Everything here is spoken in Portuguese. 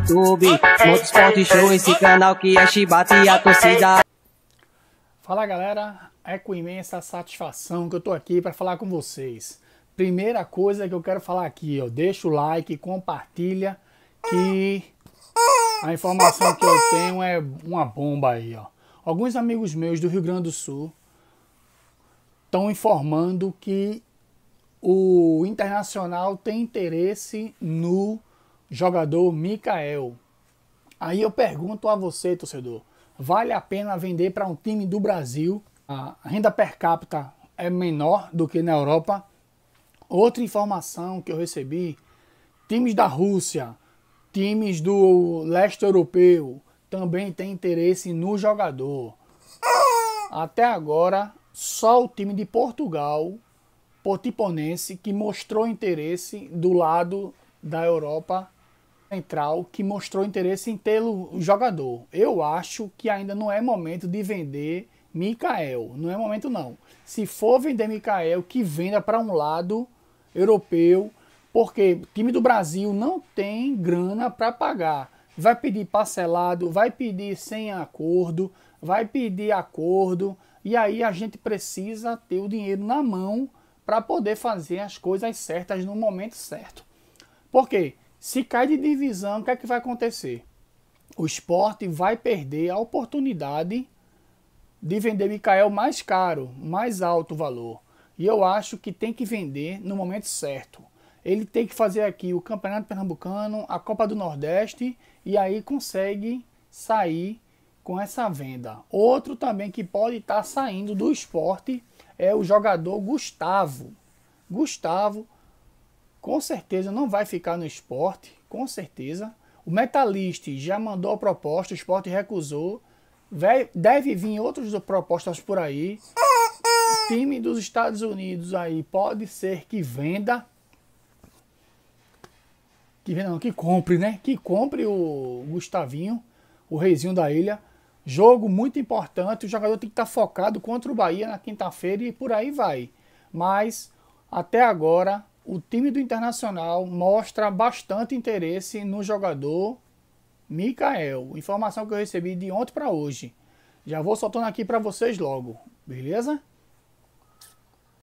YouTube, Motorsport Show, esse canal que é chibata e a torcida. Fala galera, é com imensa satisfação que eu tô aqui para falar com vocês. Primeira coisa que eu quero falar aqui, ó, deixa o like, compartilha, que a informação que eu tenho é uma bomba aí, ó. Alguns amigos meus do Rio Grande do Sul estão informando que o Internacional tem interesse no jogador Mikael. Aí eu pergunto a você, torcedor, vale a pena vender para um time do Brasil? A renda per capita é menor do que na Europa. Outra informação que eu recebi, times da Rússia, times do leste europeu também têm interesse no jogador. Até agora, só o time de Portugal, Portiponense, que mostrou interesse do lado da Europa Central que mostrou interesse em tê-lo jogador. Eu acho que ainda não é momento de vender Mikael. Não é momento, não. Se for vender Mikael, que venda para um lado europeu, porque o time do Brasil não tem grana para pagar. Vai pedir parcelado, vai pedir sem acordo, vai pedir acordo. E aí a gente precisa ter o dinheiro na mão para poder fazer as coisas certas no momento certo. Por quê? Se cai de divisão, o que é que vai acontecer? O esporte vai perder a oportunidade de vender Mikael mais caro, mais alto valor. E eu acho que tem que vender no momento certo. Ele tem que fazer aqui o Campeonato Pernambucano, a Copa do Nordeste e aí consegue sair com essa venda. Outro também que pode estar tá saindo do esporte é o jogador Gustavo. Gustavo com certeza não vai ficar no esporte, com certeza. O Metalist já mandou a proposta, o esporte recusou. Deve vir outras propostas por aí. O time dos Estados Unidos aí pode ser que venda. Que venda não, que compre, né? Que compre o Gustavinho, o reizinho da ilha. Jogo muito importante, o jogador tem que estar tá focado contra o Bahia na quinta-feira e por aí vai. Mas até agora o time do Internacional mostra bastante interesse no jogador Mikael. Informação que eu recebi de ontem para hoje. Já vou soltando aqui para vocês logo, beleza?